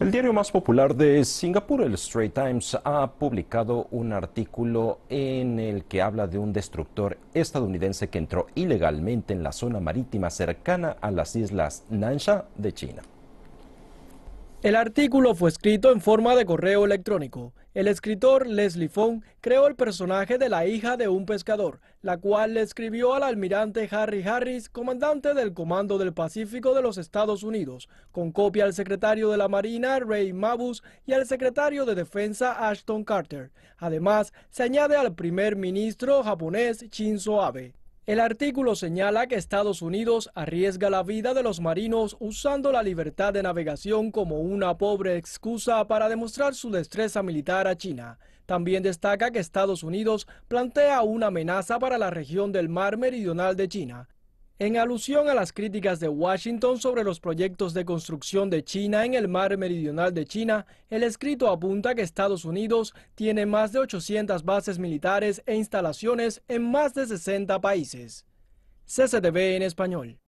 El diario más popular de Singapur, el Straight Times, ha publicado un artículo en el que habla de un destructor estadounidense que entró ilegalmente en la zona marítima cercana a las islas Nansha de China. El artículo fue escrito en forma de correo electrónico. El escritor Leslie Fong creó el personaje de la hija de un pescador, la cual le escribió al almirante Harry Harris, comandante del Comando del Pacífico de los Estados Unidos, con copia al secretario de la Marina Ray Mabus y al secretario de Defensa Ashton Carter. Además, se añade al primer ministro japonés Shinzo Abe. El artículo señala que Estados Unidos arriesga la vida de los marinos usando la libertad de navegación como una pobre excusa para demostrar su destreza militar a China. También destaca que Estados Unidos plantea una amenaza para la región del mar meridional de China, en alusión a las críticas de Washington sobre los proyectos de construcción de China en el mar meridional de China, el escrito apunta que Estados Unidos tiene más de 800 bases militares e instalaciones en más de 60 países. CCTV en español.